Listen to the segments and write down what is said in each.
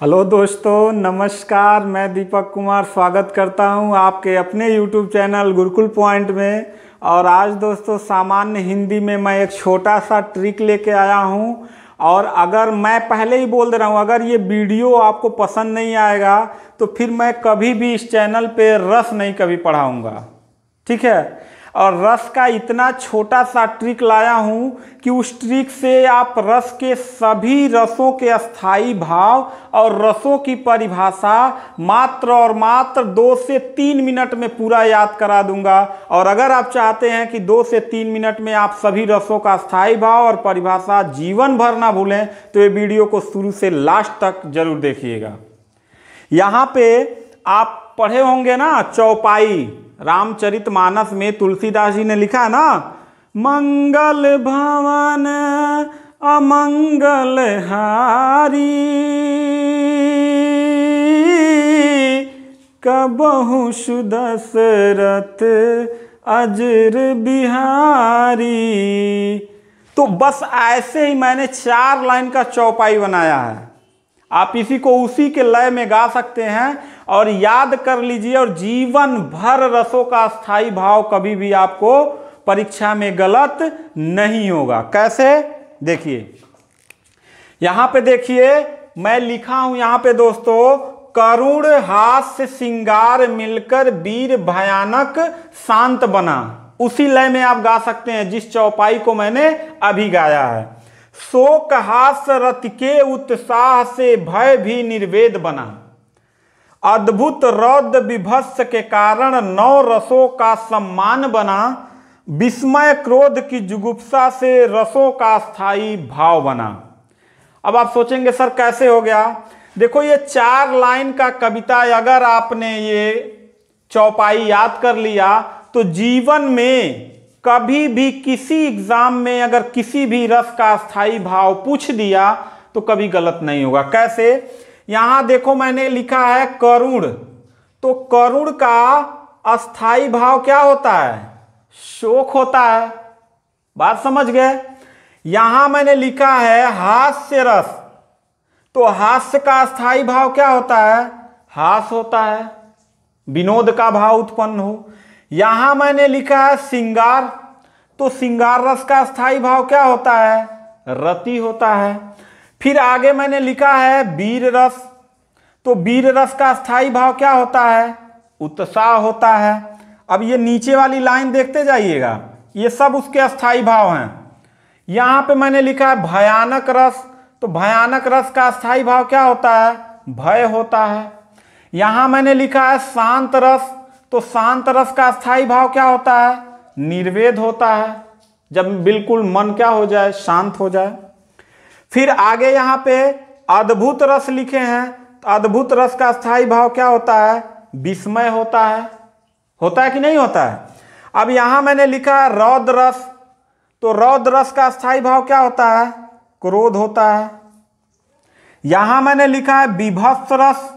hello दोस्तों नमस्कार मैं दीपक कुमार स्वागत करता हूं आपके अपने यूट्यूब चैनल गुरुकुल पॉइंट में और आज दोस्तों सामान्य हिंदी में मैं एक छोटा सा ट्रिक लेके आया हूं और अगर मैं पहले ही बोल दे रहा हूं अगर ये वीडियो आपको पसंद नहीं आएगा तो फिर मैं कभी भी इस चैनल पे रस नहीं कभी पढ़ाऊँगा ठीक है और रस का इतना छोटा सा ट्रिक लाया हूँ कि उस ट्रिक से आप रस के सभी रसों के अस्थाई भाव और रसों की परिभाषा मात्र और मात्र दो से तीन मिनट में पूरा याद करा दूंगा और अगर आप चाहते हैं कि दो से तीन मिनट में आप सभी रसों का स्थाई भाव और परिभाषा जीवन भर ना भूलें तो ये वीडियो को शुरू से लास्ट तक जरूर देखिएगा यहाँ पे आप पढ़े होंगे ना चौपाई रामचरित मानस में तुलसीदास जी ने लिखा ना मंगल भवन अमंगल हारी कबहु सुदशरथ अजर बिहारी तो बस ऐसे ही मैंने चार लाइन का चौपाई बनाया है आप इसी को उसी के लय में गा सकते हैं और याद कर लीजिए और जीवन भर रसों का स्थायी भाव कभी भी आपको परीक्षा में गलत नहीं होगा कैसे देखिए यहां पे देखिए मैं लिखा हूं यहां पे दोस्तों करुण हास्य सिंगार मिलकर वीर भयानक शांत बना उसी लय में आप गा सकते हैं जिस चौपाई को मैंने अभी गाया है शोक हास्य रथ के उत्साह से भय भी निर्वेद बना अद्भुत रौद विभत्स के कारण नौ रसों का सम्मान बना विस्मय क्रोध की जुगुप्सा से रसों का स्थायी भाव बना अब आप सोचेंगे सर कैसे हो गया देखो ये चार लाइन का कविता अगर आपने ये चौपाई याद कर लिया तो जीवन में कभी भी किसी एग्जाम में अगर किसी भी रस का स्थायी भाव पूछ दिया तो कभी गलत नहीं होगा कैसे यहां देखो मैंने लिखा है करुण तो करुण का अस्थाई भाव क्या होता है शोक होता है बात समझ गए यहां मैंने लिखा है हास्य रस तो हास्य का अस्थाई भाव क्या होता है हास होता है विनोद का भाव उत्पन्न हो यहां मैंने लिखा है सिंगार तो श्रृंगार रस का स्थाई भाव क्या होता है रति होता है फिर आगे मैंने लिखा है वीर रस तो वीर रस का स्थाई भाव क्या होता है उत्साह होता है अब ये नीचे वाली लाइन देखते जाइएगा ये सब उसके अस्थाई भाव हैं यहाँ पे मैंने लिखा है भयानक रस तो भयानक रस का स्थाई भाव क्या होता है भय होता है यहाँ मैंने लिखा है शांत रस तो शांत रस का स्थाई भाव क्या होता है निर्वेद होता है जब बिल्कुल मन क्या हो जाए शांत हो जाए फिर आगे यहाँ पे अद्भुत रस लिखे हैं तो अद्भुत रस का स्थाई भाव क्या होता है विस्मय होता है होता है कि नहीं होता है अब यहाँ मैंने लिखा है रौद रस तो रौद रस का स्थाई भाव क्या होता है क्रोध होता है यहाँ मैंने लिखा है विभत्स रस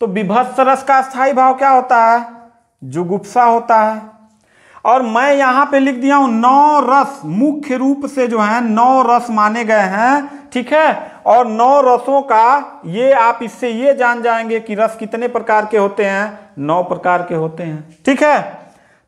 तो विभत्स रस का स्थायी भाव क्या होता है जुगुप्सा होता है और मैं यहाँ पे लिख दिया हूँ नौ रस मुख्य रूप से जो है नौ रस माने गए हैं ठीक है और नौ रसों का ये आप इससे ये जान जाएंगे कि रस कितने प्रकार के होते हैं नौ प्रकार के होते हैं ठीक है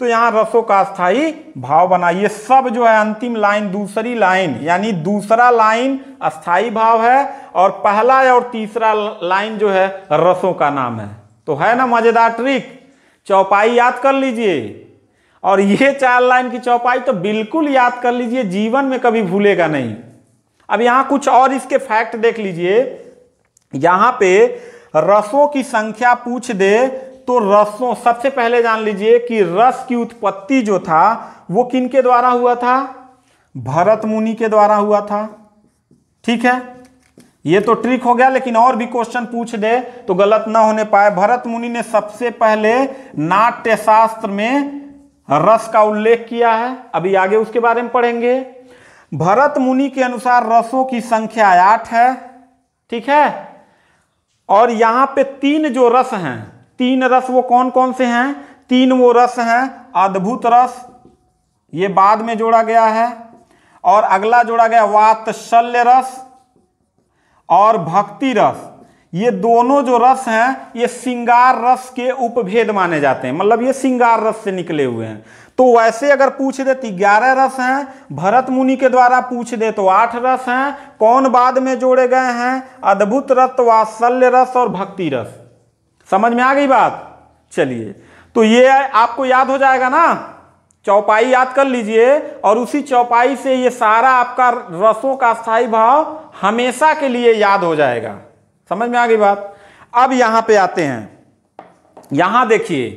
तो यहाँ रसों का स्थाई भाव बनाइए सब जो है अंतिम लाइन दूसरी लाइन यानी दूसरा लाइन अस्थाई भाव है और पहला और तीसरा लाइन जो है रसों का नाम है तो है ना मजेदार ट्रिक चौपाई याद कर लीजिए और ये चार लाइन की चौपाई तो बिल्कुल याद कर लीजिए जीवन में कभी भूलेगा नहीं अब यहां कुछ और इसके फैक्ट देख लीजिए यहां पे रसों की संख्या पूछ दे तो रसों सबसे पहले जान लीजिए कि रस की उत्पत्ति जो था वो किनके द्वारा हुआ था भरत मुनि के द्वारा हुआ था ठीक है ये तो ट्रिक हो गया लेकिन और भी क्वेश्चन पूछ दे तो गलत ना होने पाए भरत मुनि ने सबसे पहले नाट्यशास्त्र में रस का उल्लेख किया है अभी आगे उसके बारे में पढ़ेंगे भरत मुनि के अनुसार रसों की संख्या आठ है ठीक है और यहां पे तीन जो रस हैं तीन रस वो कौन कौन से हैं तीन वो रस हैं अद्भुत रस ये बाद में जोड़ा गया है और अगला जोड़ा गया वात्सल्य रस और भक्ति रस ये दोनों जो रस हैं ये सिंगार रस के उपभेद माने जाते हैं मतलब ये सिंगार रस से निकले हुए हैं तो वैसे अगर पूछ दे तो ग्यारह रस हैं भरत मुनि के द्वारा पूछ दे तो आठ रस हैं कौन बाद में जोड़े गए हैं अद्भुत रस वात्सल्य रस और भक्ति रस समझ में आ गई बात चलिए तो ये आपको याद हो जाएगा ना चौपाई याद कर लीजिए और उसी चौपाई से ये सारा आपका रसों का स्थायी भाव हमेशा के लिए याद हो जाएगा समझ में आ गई बात अब यहां पे आते हैं यहां देखिए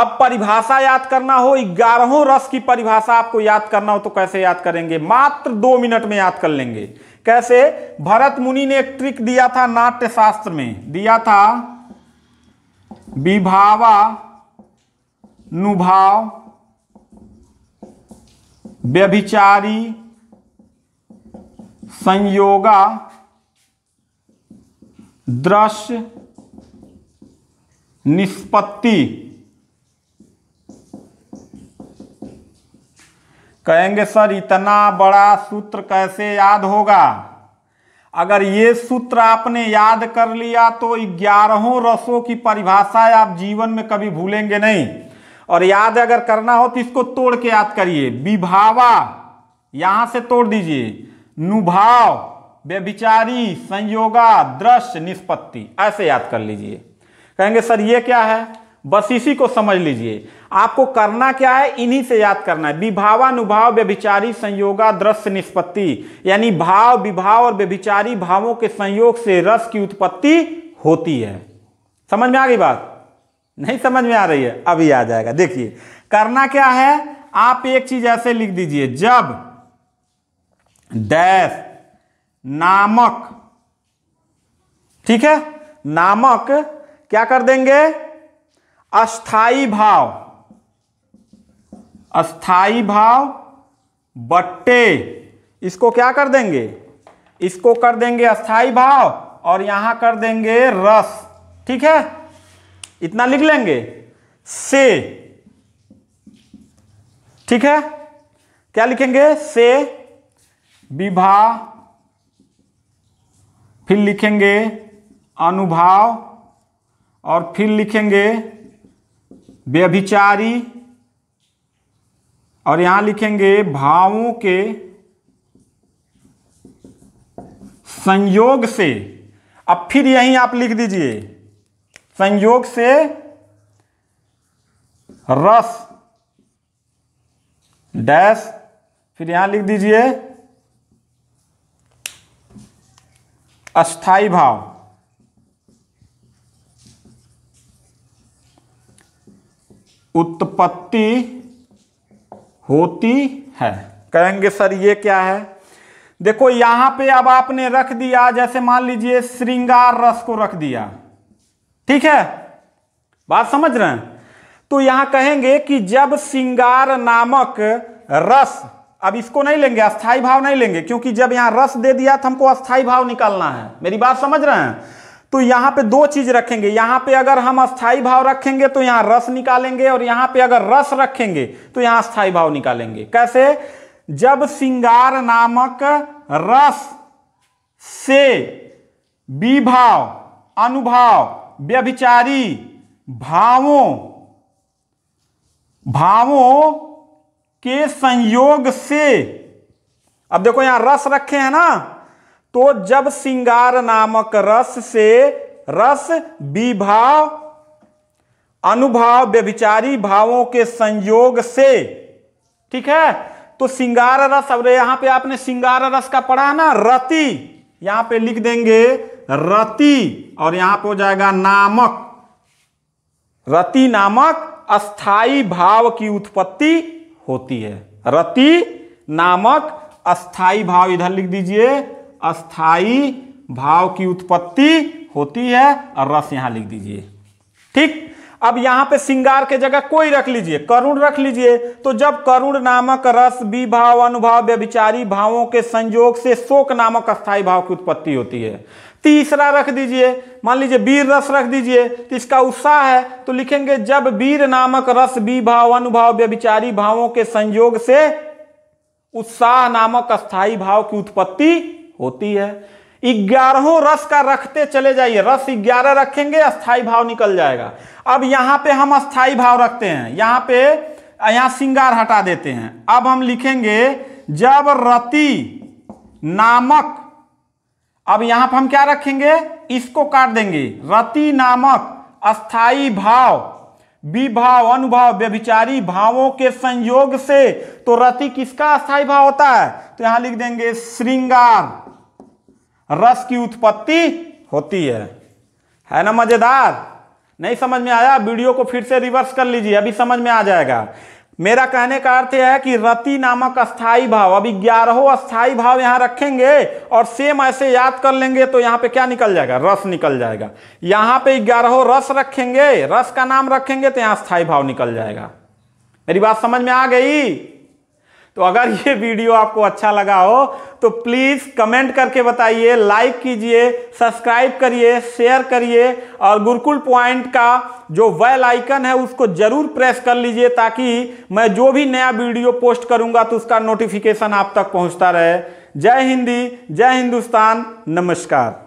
अब परिभाषा याद करना हो ग्यारहों रस की परिभाषा आपको याद करना हो तो कैसे याद करेंगे मात्र दो मिनट में याद कर लेंगे कैसे भरत मुनि ने एक ट्रिक दिया था नाट्य शास्त्र में दिया था विभावा नुभाव व्यभिचारी संयोगा दृश्य निष्पत्ति कहेंगे सर इतना बड़ा सूत्र कैसे याद होगा अगर ये सूत्र आपने याद कर लिया तो ग्यारहों रसों की परिभाषा आप जीवन में कभी भूलेंगे नहीं और याद अगर करना हो तो इसको तोड़ के याद करिए विभावा यहां से तोड़ दीजिए नुभाव व्यभिचारी संयोगा दृश्य निष्पत्ति ऐसे याद कर लीजिए कहेंगे सर ये क्या है बस इसी को समझ लीजिए आपको करना क्या है इन्हीं से याद करना है विभावानुभाव व्यभिचारी संयोगा दृश्य निष्पत्ति यानी भाव विभाव और व्यभिचारी भावों के संयोग से रस की उत्पत्ति होती है समझ में आ गई बात नहीं समझ में आ रही है अभी आ जाएगा देखिए करना क्या है आप एक चीज ऐसे लिख दीजिए जब डैश नामक ठीक है नामक क्या कर देंगे अस्थाई भाव अस्थाई भाव बट्टे इसको क्या कर देंगे इसको कर देंगे अस्थाई भाव और यहां कर देंगे रस ठीक है इतना लिख लेंगे से ठीक है क्या लिखेंगे से विभा फिर लिखेंगे अनुभाव और फिर लिखेंगे व्यभिचारी और यहां लिखेंगे भावों के संयोग से अब फिर यहीं आप लिख दीजिए संयोग से रस डैश फिर यहां लिख दीजिए अस्थाई भाव उत्पत्ति होती है कहेंगे सर ये क्या है देखो यहां पे अब आपने रख दिया जैसे मान लीजिए श्रृंगार रस को रख दिया ठीक है बात समझ रहे हैं तो यहां कहेंगे कि जब श्रृंगार नामक रस अब इसको नहीं लेंगे अस्थाई भाव नहीं लेंगे क्योंकि जब यहाँ रस दे दिया तो हमको अस्थाई भाव निकालना है मेरी बात समझ रहे हैं तो यहाँ पे दो चीज रखेंगे यहाँ पे अगर हम अस्थाई भाव रखेंगे तो यहाँ रस निकालेंगे और यहाँ पे अगर रस रखेंगे तो यहाँ अस्थाई भाव निकालेंगे कैसे जब सिंगार नामक रस से विभाव अनुभाव व्यभिचारी भावों भावों के संयोग से अब देखो यहां रस रखे हैं ना तो जब सिंगार नामक रस से रस विभाव अनुभाव व्यभिचारी भावों के संयोग से ठीक है तो सिंगार रस अब यहां पे आपने सिंगार रस का पढ़ा ना रति यहां पे लिख देंगे रति और यहां पे हो जाएगा नामक रति नामक अस्थाई भाव की उत्पत्ति होती है रति नामक अस्थाई भाव इधर लिख दीजिए अस्थाई भाव की उत्पत्ति होती है और रस यहां लिख दीजिए ठीक अब यहां पे सिंगार के जगह कोई रख लीजिए करुण रख लीजिए तो जब करुण नामक रस विभाव अनुभाव व्यभिचारी भावों के संयोग से शोक नामक स्थायी भाव की उत्पत्ति होती है तीसरा रख दीजिए मान लीजिए वीर रस रख दीजिए तो इसका उत्साह है तो लिखेंगे जब वीर नामक रस विभाव अनुभाव व्यभिचारी भावों के संयोग से उत्साह नामक स्थायी भाव की उत्पत्ति होती है ग्यारहों रस का रखते चले जाइए रस ग्यारह रखेंगे अस्थाई भाव निकल जाएगा अब यहाँ पे हम अस्थाई भाव रखते हैं यहाँ पे यहाँ सिंगार हटा देते हैं अब हम लिखेंगे जब रति नामक अब यहाँ पर हम क्या रखेंगे इसको काट देंगे रति नामक अस्थाई भाव विभाव अनुभाव व्यभिचारी भावों के संयोग से तो रति किसका अस्थाई भाव होता है तो यहां लिख देंगे श्रृंगार रस की उत्पत्ति होती है है ना मज़ेदार नहीं समझ में आया वीडियो को फिर से रिवर्स कर लीजिए अभी समझ में आ जाएगा मेरा कहने का अर्थ यह है कि रति नामक अस्थाई भाव अभी ग्यारहों अस्थाई भाव यहां रखेंगे और सेम ऐसे याद कर लेंगे तो यहां पे क्या निकल जाएगा रस निकल जाएगा यहां पे ग्यारहों रस रखेंगे रस का नाम रखेंगे तो यहां अस्थाई भाव निकल जाएगा मेरी बात समझ में आ गई तो अगर ये वीडियो आपको अच्छा लगा हो तो प्लीज़ कमेंट करके बताइए लाइक कीजिए सब्सक्राइब करिए शेयर करिए और गुरुकुल पॉइंट का जो वेल आइकन है उसको ज़रूर प्रेस कर लीजिए ताकि मैं जो भी नया वीडियो पोस्ट करूँगा तो उसका नोटिफिकेशन आप तक पहुँचता रहे जय हिंदी जय हिंदुस्तान नमस्कार